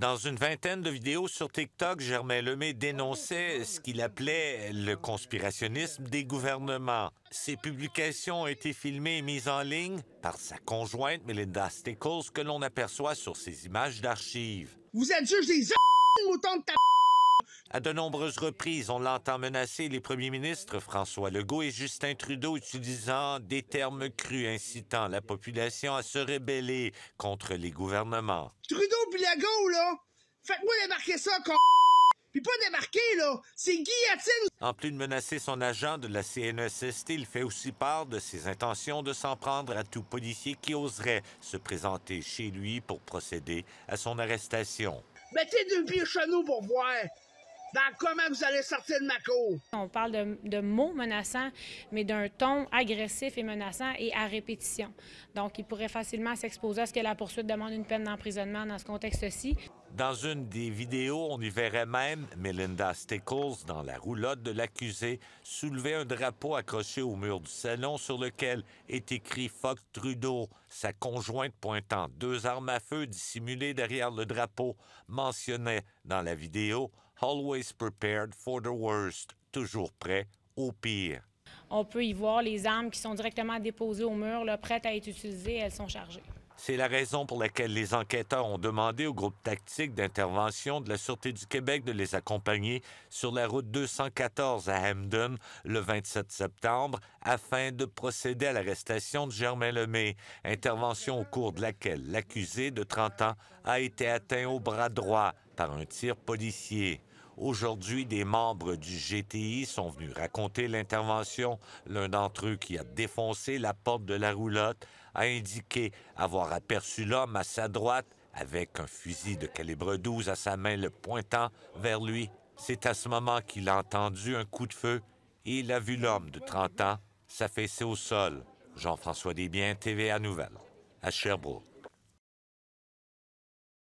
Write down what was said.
Dans une vingtaine de vidéos sur TikTok, Germain Lemay dénonçait ce qu'il appelait le conspirationnisme des gouvernements. Ces publications ont été filmées et mises en ligne par sa conjointe Melinda Stickles que l'on aperçoit sur ces images d'archives. Vous êtes juste des a... autant de ta à de nombreuses reprises, on l'entend menacer les premiers ministres François Legault et Justin Trudeau utilisant des termes crus incitant la population à se rébeller contre les gouvernements. Trudeau puis Legault, là, faites-moi démarquer ça, con... Puis pas démarquer, là, c'est guillotine! En plus de menacer son agent de la CNSST, e il fait aussi part de ses intentions de s'en prendre à tout policier qui oserait se présenter chez lui pour procéder à son arrestation. Mettez de vieux chenaux pour voir! dans comment vous allez sortir de ma cour. On parle de, mots menaçants, mais d'un ton agressif et menaçant et à répétition. Donc, il pourrait facilement s'exposer à ce que la poursuite demande une peine d'emprisonnement dans ce contexte-ci. Dans une des vidéos, on y verrait même Melinda Stickles, dans la roulotte de l'accusé, soulever un drapeau accroché au mur du salon sur lequel est écrit «Fox Trudeau, sa conjointe pointant deux armes à feu dissimulées derrière le drapeau, mentionnait dans la vidéo Always prepared for the worst, toujours prêt au pire. On peut y voir les armes qui sont directement déposées au mur, prêtes à être utilisées, elles sont chargées. C'est la raison pour laquelle les enquêteurs ont demandé au groupe tactique d'intervention de la Sûreté du Québec de les accompagner sur la route 214 à Hamden le 27 septembre afin de procéder à l'arrestation de Germain Lemay, intervention au cours de laquelle l'accusé de 30 ans a été atteint au bras droit par un tir policier. Aujourd'hui, des membres du GTI sont venus raconter l'intervention. L'un d'entre eux qui a défoncé la porte de la roulotte a indiqué avoir aperçu l'homme à sa droite avec un fusil de calibre 12 à sa main le pointant vers lui. C'est à ce moment qu'il a entendu un coup de feu et il a vu l'homme de 30 ans s'affaisser au sol. Jean-François Desbiens, TVA Nouvelle, à Sherbrooke.